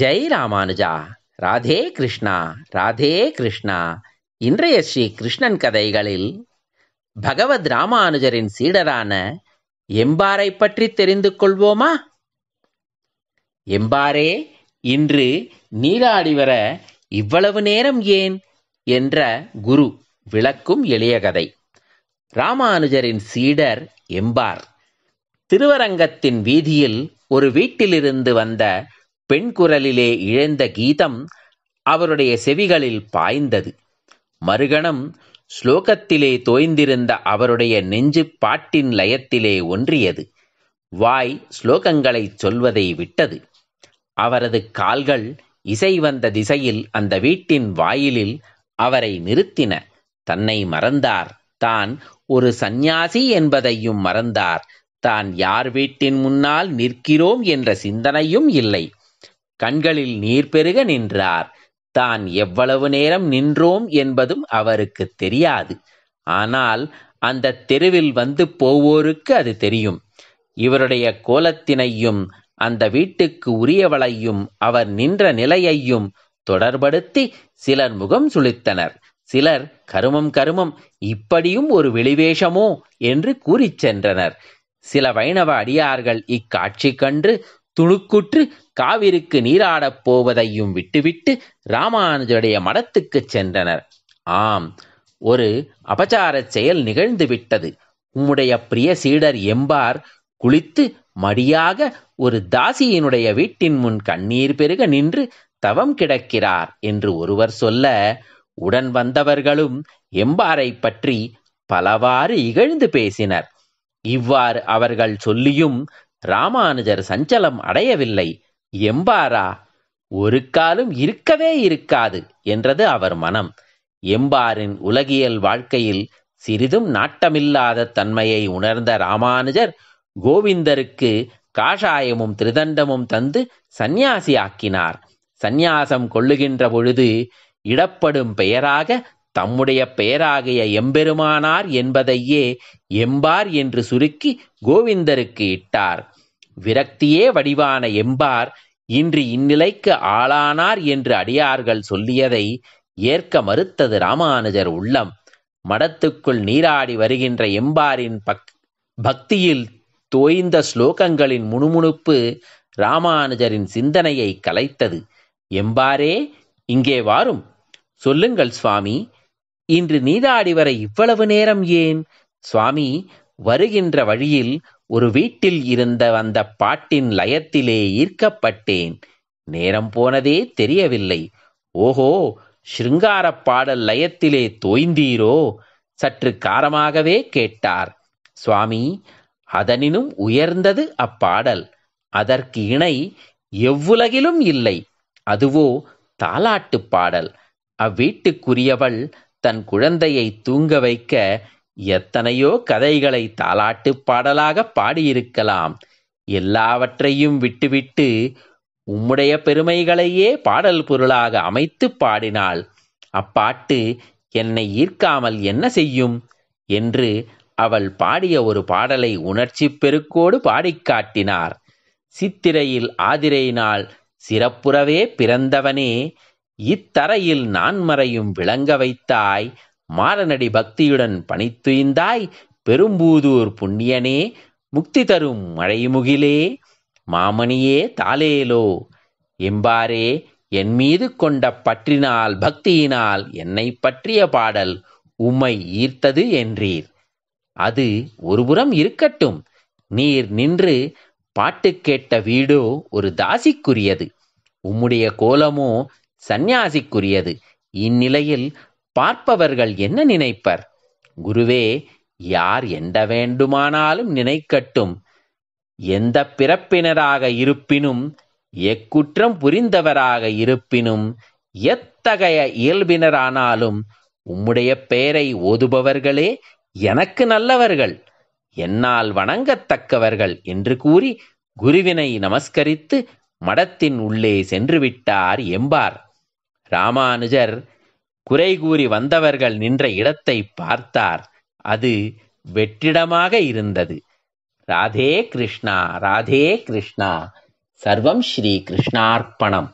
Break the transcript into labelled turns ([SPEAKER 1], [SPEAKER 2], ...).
[SPEAKER 1] ஜெய் ராமானுஜா ராதே கிருஷ்ணா ராதே கிருஷ்ணா இன்றைய ஸ்ரீ கிருஷ்ணன் கதைகளில் பகவத் ராமானுஜரின் சீடரான எம்பாரை பற்றி தெரிந்து கொள்வோமா எம்பாரே இன்று நீராடி வர இவ்வளவு நேரம் ஏன் என்ற குரு விளக்கும் எளிய கதை ராமானுஜரின் சீடர் எம்பார் திருவரங்கத்தின் வீதியில் ஒரு வீட்டிலிருந்து வந்த பெண் குரலிலே இழைந்த கீதம் அவருடைய செவிகளில் பாய்ந்தது மறுகணம் ஸ்லோகத்திலே தோய்ந்திருந்த அவருடைய நெஞ்சு பாட்டின் லயத்திலே ஒன்றியது வாய் ஸ்லோகங்களை சொல்வதை விட்டது அவரது கால்கள் இசை வந்த திசையில் அந்த வீட்டின் வாயிலில் அவரை நிறுத்தின தன்னை மறந்தார் தான் ஒரு சந்நியாசி என்பதையும் மறந்தார் தான் யார் வீட்டின் முன்னால் நிற்கிறோம் என்ற சிந்தனையும் இல்லை கண்களில் நீர் பெருக நின்றார் தான் எவ்வளவு நேரம் நின்றோம் என்பதும் அவருக்கு தெரியாது ஆனால் அந்த தெருவில் வந்து போவோருக்கு அது தெரியும் இவருடைய கோலத்தினையும் அந்த வீட்டுக்கு உரியவளையும் அவர் நின்ற நிலையையும் தொடர்படுத்தி சிலர் முகம் சுளித்தனர் சிலர் கருமம் கருமம் இப்படியும் ஒரு வெளிவேஷமோ என்று கூறிச் சென்றனர் சில வைணவ அடியார்கள் இக்காட்சி கண்டு துணுக்குற்று காவிரிக்கு நீராடப் போவதையும் விட்டுவிட்டு ராமானுஜருடைய மடத்துக்குச் சென்றனர். ஆம், ஒரு அபசாரச் செயல் நிகழ்ந்து விட்டது. உம்முடைய பிரிய சீடர் எம்பார் குளித்து மடியாக ஒரு தாசியினுடைய வீட்டின் முன் கண்ணீர் பெருக நின்று தவம் கிடக்கிறார் என்று ஒருவர் சொல்ல, உடன் வந்தவர்களும் எம்பாரை பற்றி பலவாறு இகழ்ந்து பேசினர். இவ்வாறு அவர்கள் சொல்லியும் ராமானுஜர் சஞ்சலம் அடையவில்லை எம்பாரா ஒரு காலும் இருக்கவே இருக்காது என்றது அவர் மனம் எம்பாரின் உலகியல் வாழ்க்கையில் சிறிதும் நாட்டமில்லாத தன்மையை உணர்ந்த ராமானுஜர் கோவிந்தருக்கு காஷாயமும் திருதண்டமும் தந்து சந்நியாசி ஆக்கினார் சந்நியாசம் கொள்ளுகின்ற பொழுது இடப்படும் பெயராக தம்முடைய பெயராகிய எம்பெருமானார் என்பதையே எம்பார் என்று சுருக்கி கோவிந்தருக்கு இட்டார் விரக்தியே வடிவான எம்பார் இன்று இந்நிலைக்கு ஆளானார் என்று அடியார்கள் சொல்லியதை ஏற்க மறுத்தது ராமானுஜர் உள்ளம் மடத்துக்குள் நீராடி வருகின்ற எம்பாரின் பக் பக்தியில் தோய்ந்த ஸ்லோகங்களின் முணுமுணுப்பு ராமானுஜரின் சிந்தனையை கலைத்தது எம்பாரே இங்கே வாரும் சொல்லுங்கள் சுவாமி இன்று நீராடி வர இவ்வளவு நேரம் ஏன் சுவாமி வருகின்ற வழியில் ஒரு வீட்டில் இருந்த அந்த பாட்டின் லயத்திலே ஈர்க்கப்பட்டேன் நேரம் போனதே தெரியவில்லை ஓஹோ ஸ்ருங்காரப் பாடல் லயத்திலே தோய்ந்தீரோ சற்று காரமாகவே கேட்டார் சுவாமி அதனினும் உயர்ந்தது அப்பாடல் அதற்கு இணை எவ்வுலகிலும் இல்லை அதுவோ தாலாட்டு பாடல் அவ்வீட்டுக்குரியவள் தன் குழந்தையை தூங்க வைக்க எத்தனையோ கதைகளை தாலாட்டுப் பாடலாகப் பாடியிருக்கலாம். எல்லாவற்றையும் விட்டுவிட்டு உம்முடைய பெருமைகளையே பாடல் பொருளாக அமைத்துப் பாடினாள். அப்பாட்டு என்னை ஈர்க்காமல் என்ன செய்யும்? என்று அவள் பாடிய ஒரு பாடலை உணர்ச்சிப் பெருக்கோடு பாடிக் காட்டினார். சித்திரையில் ஆதிரை நாள் சிறப்புறவே பிறந்தவனே இத்தரையில் நான் மறையும் விளங்க வைத்தாய் மாரநடி பக்தியுடன் பணித்துய்ந்தாய் பெரும்பூதூர் புண்ணியனே முக்தி தரும் மழைமுகிலே மாமணியே தாலேலோ எம்பாரே என் மீது கொண்ட பற்றினால் பக்தியினால் என்னை பற்றிய பாடல் உம்மை ஈர்த்தது என்றீர் அது ஒருபுறம் இருக்கட்டும் நீர் நின்று பாட்டு கேட்ட வீடோ ஒரு தாசிக்குரியது உம்முடைய கோலமோ சந்நியாசிக்குரியது இந்நிலையில் பார்ப்பவர்கள் என்ன நினைப்பர் குருவே யார் எந்த வேண்டுமானாலும் நினைக்கட்டும் எந்த பிறப்பினராக இருப்பினும் எக்குற்றம் புரிந்தவராக இருப்பினும் எத்தகைய இயல்பினரானாலும் உம்முடைய பெயரை ஓதுபவர்களே எனக்கு நல்லவர்கள் என்னால் வணங்கத்தக்கவர்கள் என்று கூறி குருவினை நமஸ்கரித்து மடத்தின் உள்ளே சென்றுவிட்டார் எம்பார் ராமானுஜர் குறைகூறி வந்தவர்கள் நின்ற இடத்தை பார்த்தார் அது வெற்றிடமாக இருந்தது ராதே கிருஷ்ணா ராதே கிருஷ்ணா சர்வம் ஸ்ரீ கிருஷ்ணார்ப்பணம்